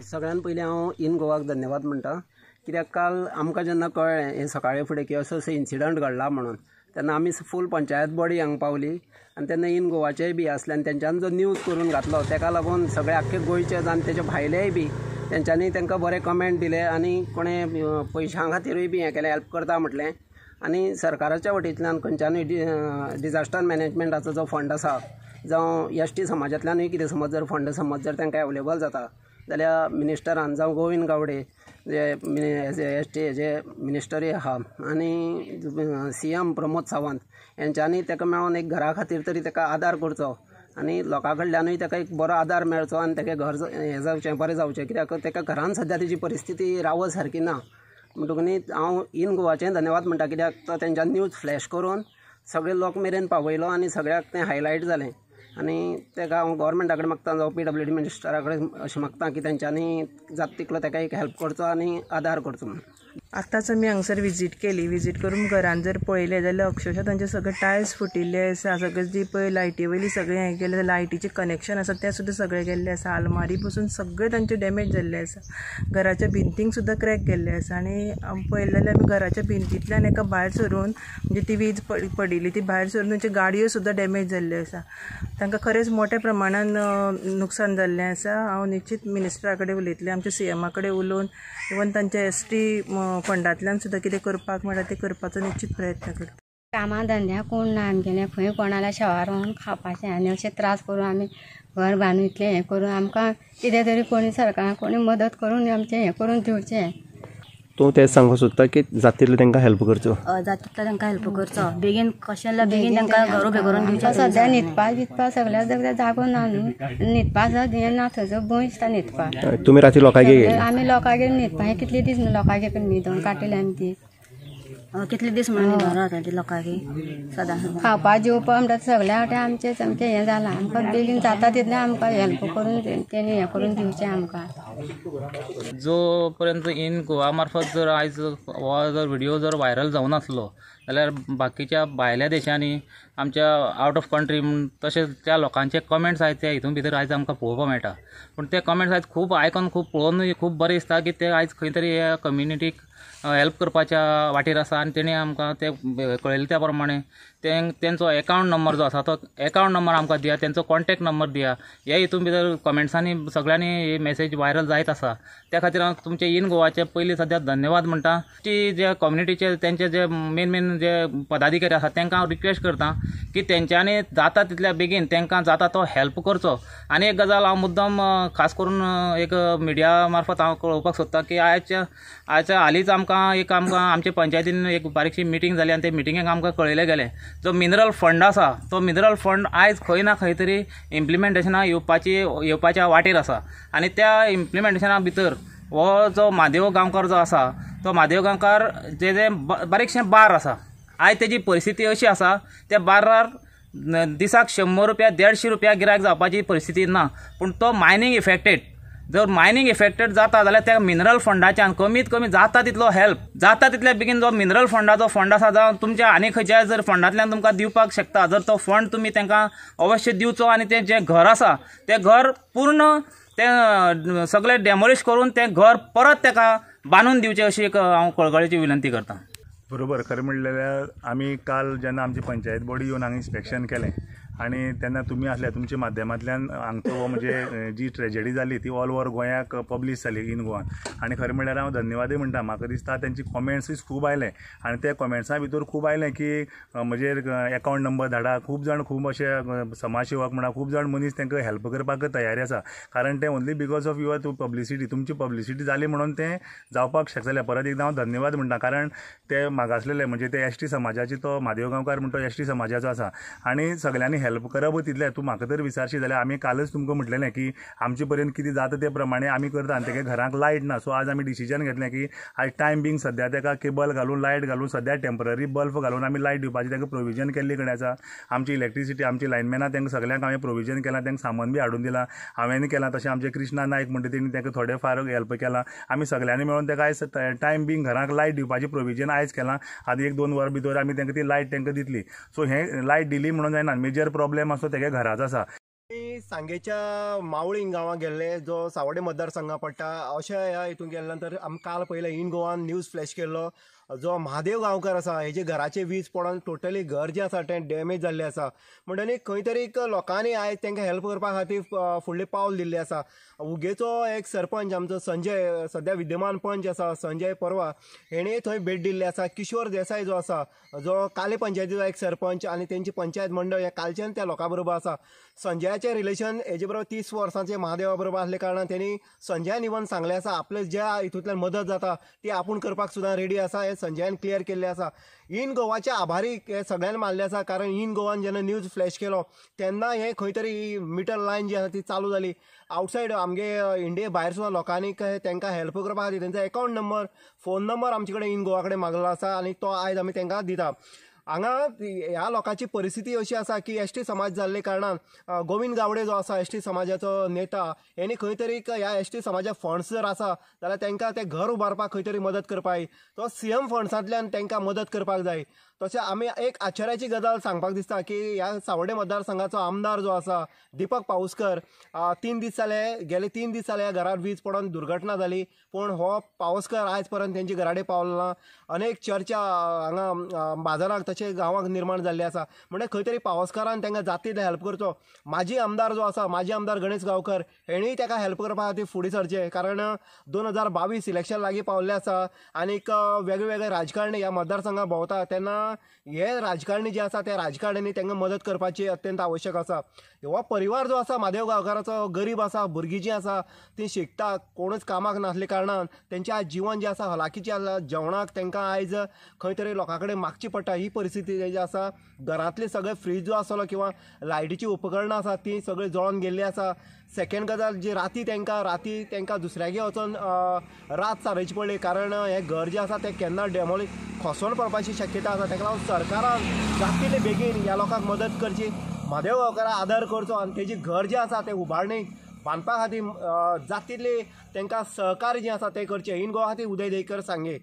सगळ्यान पयलीं हांव इन गोवाक धन्यवाद म्हणटा कित्याक काल आमकां जेन्ना कळ्ळें हें सकाळी फुडें की असो असो इन्सिडंट घडला म्हणून तेन्ना आमी फूल पंचायत बॉडी हांगा पावली आनी तेन्ना इन गोवाचेय बी असले आनी तेंच्यान जो न्यूज करून घातलो तेका लागून सगळे आख्खे गोंयचे जावन तेजे भायलेय बी तेंच्यांनी तांकां बरे कमेंट दिले आनी कोणें पयशां खातीरूय बी हें केलें हेल्प करता म्हटलें आनी सरकाराच्या वटींतल्यान खंयच्यानूय डि डिजास्टर मॅनेजमेंटाचो जो फंड आसा जावं एस टी समाजांतल्यानूय कितें समज जर फंड समज जर तांकां अवेलेबल जाता जाल्यार मिनिस्टर जावं गोविंद गावडे जे एज एस टी जे मिनिस्टरूय आहा आनी सी एम प्रमोद सावंत हेंच्यांनी ताका मेळोन एक घरा खातीर तरी ताका आदार करचो आनी लोकां कडल्यानूय ताका एक बरो आदार मेळचो आनी ताका घर हें जावचें बरें जावचें कित्याक तेका घरान सद्या तेजी परिस्थिती रावत सारकी ना म्हणटकून हांव इन गोवाचें धन्यवाद म्हणटा कित्याक तो तेंच्यान न्यूज फ्लॅश करून सगळे लोक मेरेन पावयलो आनी सगळ्याक तें हायलायट जालें आणि तेका हांव गव्हर्मेंटाकडे मागता जावं पी डब्ल्यू डी मिनिस्टराकडे कडेन अशें मागता की तेंच्यांनी जात तिकडं तेका एक हेल्प करचो आनी आदार करचो आत्ताच मी हांगसर विजीट केली विजीट करून घरान जर पळले जाल्यार अक्षरशः तांचे सगळे टायल्स फुटिल्ले आसा सगळे जी पळय लायटी वयली सगळे हे केले लायटीचें कनेक्शन आसा तें सुद्दां सगळें गेल्लें आसा आलमारी पसून सगळे त्यांचे डॅमेज जाल्लें आसा घराच्या भिंतींक सुद्दां क्रॅक गेले आसा आनी पळयलें जाल्यार आमी घराच्या भिंतींतल्यान एका भायर सरून म्हणजे ती वीज पडिल्ली ती भायर सरून तांच्यो गाडयो सुद्दां डॅमेज जाल्ल्यो आसा तांकां खरेंच मोठ्या प्रमाणान नुकसान जाल्लें आसा हांव निश्चीत मिनिस्टरा कडेन उलयतलें आमच्या सी एमा कडेन उलोवन इवन तांचे एस टी फंडांतल्यान सुद्धा कितें करपाक म्हणटा तें करपाचो निश्चीत प्रयत्न करता कामा धंद्या कोण ना आमगेलें खंय कोणाल्या शेवार रावन खावपाचें आनी अशें त्रास करून आमी घर बांदून इतलें हें करून आमकां कितें तरी कोणी सरकारान कोणी मदत करून आमचें हें करून दिवचें तो ते सांगूंक सोदता की जातीले त्यांना हेल्प करचो जाता तांकां हेल्प करचो बेगीन कशें बेगीन तांकां घर उबें करून दिवचें सद्या न्हिदपा सगल्या सगळ्या सगळ्या जागो ना न्हू न्हिदपा सद्या ना थंयसर भंय दिसता न्हिदपा राती आमी लोकांगेर न्हिदपा हें कितले दीस न्हू लोकांगेर पण न्हिदोन काटिले आमी ती कितले दीस म्हणून न्हिदोन रावता ती सदां खावपा जेवपा म्हणटा सगळ्या वाटे आमचें सामकें हें जाला आमकां बेगीन जाता तितले आमकां हेल्प करून तेणी हें करून दिवचें आमकां जो पर्यंत इन मार्फत जर आयज हो जर व्हिडिओ जर व्हायरल जाऊन नासलो जाल्यार बाकीच्या भायल्या देशांनी आमच्या आउट ऑफ कंट्री म्हणून तशेंच त्या लोकांचे कमेंट्स आहेत ते हितून भितर आयज आमकां पळोवपाक मेळटा पूण ते कमेंट्स आयज खूब आयकून खूब पळोवन खूब बरें दिसता की ते आयज खंय तरी ह्या कम्युनिटीक हेल्प करपाच्या वाटेर आसा आनी तेणी आमकां ते कळयलें त्या प्रमाणे ते तेंचो एकावंट नंबर जो आसा तो एकावंट नंबर आमकां दिया तेंचो कॉन्टेक्ट नंबर दिया हे हितून भितर कमेंट्सांनी सगळ्यांनी ही मेसेज व्हायरल जायत आसा त्या खातीर हांव तुमचे इन गोवाचे पयलीं सद्या धन्यवाद म्हणटा ती जे कम्युनिटीचे तेंचे जे मेन मेन जे पदाधिकारी आसा तेंकां हांव रिक्वेस्ट करतां की तेंच्यांनी जाता तितल्या बेगीन तांकां जाता तो हेल्प करचो आनी एक गजाल हा मुद्दम खास करून एक मिडिया मार्फत हा कळोवपाक सोदता की आयच्या आयच्या हालींच आमकां एक आमकां आमचे पंचायतीन एक बारीकशी मिटींग जाली आणि ते मिटिंगेक आमकां कळयलें गेले जो मिनरल फंड आसा तो मिनरल फंड आयज खंय ना खंय तरी इम्प्लिमेंटेशनाक येवपाची येवपाच्या वाटेर आसा आणि त्या इम्प्लिमेंटेशना भितर हो जो म्हादेव गांवकार जो आसा तो म्हादेव गांवकार जे जे बारीकशें बार आसा आयज तेजी परिस्थिती अशी आसा त्या बार्रार दिसाक शंबर रुपया देडशीं रुपया गिरायक जावपाची परिस्थिती ना पूण तो मायनींग इफेक्टेड जर मायनींग इफेक्टेड जाता जाल्यार त्या मिनरल फंडाच्यान कमीत कमी जाता तितलो हेल्प जाता तितल्या बेगीन जो मिनरल फंडाचो फंड आसा जावं तुमच्या आनी खंयच्याय जर फंडांतल्यान तुमकां दिवपाक शकता जर तो फंड तुमी तांकां अवश्य दिवचो आनी तें जें घर आसा तें घर पूर्ण तें सगळें डेमोलीश करून तें घर परत तेका बांदून दिवचें अशी एक हांव कळकळीची विनंती करतां बरोबर खरें म्हणलें जाल्यार आमी काल जेन्ना आमची पंचायत बॉडी येवन हांगा इन्स्पेक्शन केलें आणि त्यांना तुम्ही असल्या तुमच्या माध्यमांतल्यान हांगचो हो म्हणजे जी ट्रेजेडी जाली ती ऑल ओव्हर गोंयाक पब्लीश जाली इन गोवान आणि खरं म्हणल्यार हांव धन्यवादय म्हणटा म्हाका दिसता तेंची कॉमेंट्सूय खूब आयले आनी त्या कॉमेंट्सां भितर खूब आयलें की म्हजेर अकावंट नंबर धाडा खूब जाण खूब अशे समाजसेवक म्हणा खूब जाण मनीस तांकां हेल्प करपाक तयारी आसा कारण ते only because of your publicity तुमची पब्लिसिटी जाली म्हणून तें जावपाक शकले परत एकदां हांव धन्यवाद म्हणटा कारण ते मागासलेले म्हणजे ते एस टी समाजाचे तो म्हादेव गांवकार म्हणटा तो एस टी समाजाचो आसा आनी सगळ्यांनी हेल्प हेल्प करप तितले तूं म्हाका तर विचारशी जाल्यार आमी कालच तुमकां म्हटलेलें की आमचे पर्यंत कितें जाता ते प्रमाणे आमी करता आनी तेगे घरांत लायट ना सो आज आमी डिसिजन घेतलें की आज टायम बींग सद्या तेका केबल घालून लायट घालून सद्या टेम्पररी बल्ब घालून आमी लायट दिवपाची तेका प्रोविजन केल्ले कडेन आसा आमची इलेक्ट्रिसिटी आमची लायनमॅनां तेंका सगळ्यांक हांवें प्रोविजन केलां तेंका सामान बी हाडून दिलां हांवें केलां तशें आमचे कृष्णा नायक म्हणटा तेणी तेंकां थोडे फार हेल्प केलां आमी सगळ्यांनी मेळून तेका आयज टायम बींग घरांत लायट दिवपाची प्रोविजन आयज केलां आनी एक दोन वरां भितर आमी तेंका ती लायट तेंका दितली सो हे लायट दिली म्हणून जायना मेजर प्रोब्लेम आसा तेगे घराचो आसा सांगेच्या मावळी गांवां गेल्ले जो सावडे मतदारसंघा पडटा अशा ह्या हितून गेल्यानंतर नंतर काल पयले इन गोवान न्यूज फ्लॅश केल्लो जो महादेव गांवकर आसा हेजे घराचे वीज पडून टोटली घर जे आसा तें डॅमेज जाल्लें आसा म्हणटनी खंय तरी लोकांनी आयज त्यांना हेल्प करपा खातीर फुडलें पावल दिल्लें आसा उगेचो एक सरपंच आमचो संजय सद्या विद्यमान पंच आसा संजय परवा हेणें थंय भेट दिल्ली आसा किशोर देसाय जो आसा जो काले पंचायतीचो एक सरपंच आनी त्यांची पंचायत मंडळ हे कालच्यान त्या लोकां बरोबर आसा संजयाचे रिले रिलेशन हेजे बरोबर तीस वर्षांचे महादेवा बरोबर असल्या कारणान त्यांनी संजयान निवन सांगले असा आपले ज्या हितूंतल्यान मदत जाता ती आपण करपाक सुद्धा रेडी आसा हें संजयान क्लियर केल्लें असा इन गोवाचे आभारी हे सगळ्यांनी मानले असा कारण इन गोवान जेव्हा न्यूज फ्लॅश केलो तेन्ना हे खंय तरी मिटर लाईन जी आसा ती चालू झाली आऊटसाईड आमगे इंडिये भायर सुद्धा लोकांनी तांकां हेल्प करपा खातीर त्यांचा अकाउंट नंबर फोन नंबर आमचे कडेन इन गोवा कडेन मागलो आसा आनी तो आयज आम्ही त्यांना दिता हांगा ह्या लोकांची परिस्थिती अशी आसा की एस टी समाज जाल्ले कारणान गोविंद गावडे जो आसा एस टी समाजाचो नेता हेणी खंय तरी ह्या एस टी समाजा फंड्स जर आसा जाल्यार तांकां ते घर उबारपाक खंय तरी मदत करपाक तो सी एम फंड्सांतल्यान तांकां मदत करपाक जाय तसे आम्ही एक आश्चर्याची गजाल सांगपाक दिसता की ह्या सावडे मतदारसंघाचो आमदार जो आसा दीपक पाऊसकर तीन दीस जाले गेले तीन दीस जाले घरात वीज पडून दुर्घटना झाली पण हो पाऊसकर आयज पर्यंत तेंचे घरा पावलो ना अनेक चर्चा हांगा बाजारात तशें गावात निर्माण झाले असा म्हणजे खंय तरी पावसकारान त्यांना जाती हेल्प करचो माजी आमदार जो आसा माजी आमदार गणेश गावकर हेणीय ताका हेल्प करपा खातीर फुडें सरचें कारण दोन हजार बावीस इलेक्शन लागीं पावले आसा आनीक वेगळे वेगळे राजकारणी ह्या मतदारसंघात भोंवता तेन्ना हे राजकारणी जे आसा त्या राजकारण्यांनी त्यांना मदत करपाची अत्यंत आवश्यक असा हो परिवार जो असा महादेव गांवकाराचो गरीब असा भुरगीं जी आसा तीं शिकतात कोणूच कामाक नसले कारणान तेंचें आज जीवन जे असा हलाकीचे असा जेवणाक त्यांना आज खंय तरी लोकां मागची पडटा ही परिस्थिती जी असा घरातले सगळे फ्रीज जो असलो किंवा लायटीची उपकरणं असा ती सगळीं जळून गेल्लीं असा सेकंड गजाल जी राती त्यांना राती त्यांना दुसऱ्यागे वचोन रात सारायची पडली कारण हे घर जे असा ते केन्ना डेमोलीश फसवण पडपाची शक्यता आसा तेका लागून सरकारान जातिले बेगीन ह्या लोकांक मदत करची म्हादेव वकरा आदर करचो आनी तेजी घर जें आसा तें उबारणीक बांदपा खातीर तितले तेंकां सहकार्य जें आसा तें करचें इन गोवा खातीर उदय देकर सांगे